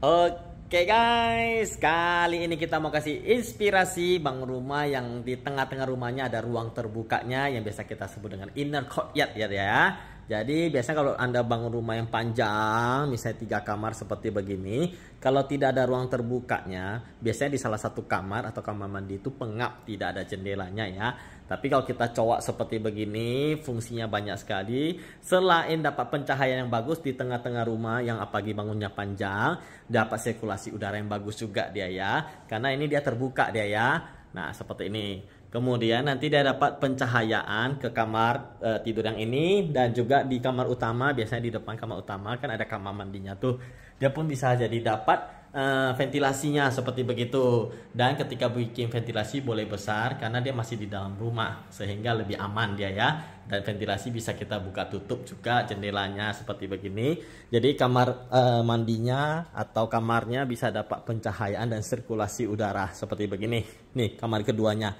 Oke guys, kali ini kita mau kasih inspirasi bang rumah yang di tengah-tengah rumahnya ada ruang terbukanya yang biasa kita sebut dengan inner courtyard ya ya. Jadi biasanya kalau Anda bangun rumah yang panjang, misalnya tiga kamar seperti begini, kalau tidak ada ruang terbukanya, biasanya di salah satu kamar atau kamar mandi itu pengap, tidak ada jendelanya ya. Tapi kalau kita cowok seperti begini, fungsinya banyak sekali. Selain dapat pencahayaan yang bagus di tengah-tengah rumah yang apalagi bangunnya panjang, dapat sirkulasi udara yang bagus juga dia ya. Karena ini dia terbuka dia ya. Nah, seperti ini. Kemudian nanti dia dapat pencahayaan ke kamar e, tidur yang ini dan juga di kamar utama biasanya di depan kamar utama kan ada kamar mandinya tuh dia pun bisa jadi dapat e, ventilasinya seperti begitu dan ketika bikin ventilasi boleh besar karena dia masih di dalam rumah sehingga lebih aman dia ya dan ventilasi bisa kita buka tutup juga jendelanya seperti begini jadi kamar e, mandinya atau kamarnya bisa dapat pencahayaan dan sirkulasi udara seperti begini nih kamar keduanya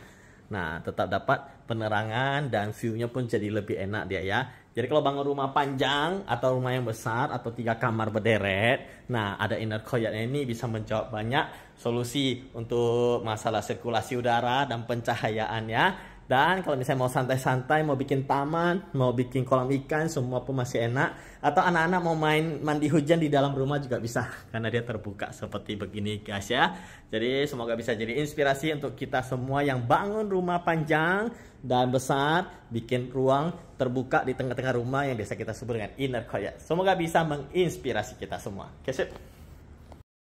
Nah, tetap dapat penerangan dan view-nya pun jadi lebih enak dia ya. Jadi kalau bangun rumah panjang atau rumah yang besar atau tiga kamar berderet, nah ada inner courtyard ini bisa menjawab banyak solusi untuk masalah sirkulasi udara dan pencahayaan ya dan kalau misalnya mau santai-santai, mau bikin taman, mau bikin kolam ikan, semua pun masih enak. Atau anak-anak mau main mandi hujan di dalam rumah juga bisa. Karena dia terbuka seperti begini guys ya. Jadi semoga bisa jadi inspirasi untuk kita semua yang bangun rumah panjang dan besar. Bikin ruang terbuka di tengah-tengah rumah yang biasa kita sebut dengan inner koya. Semoga bisa menginspirasi kita semua. Oke, okay,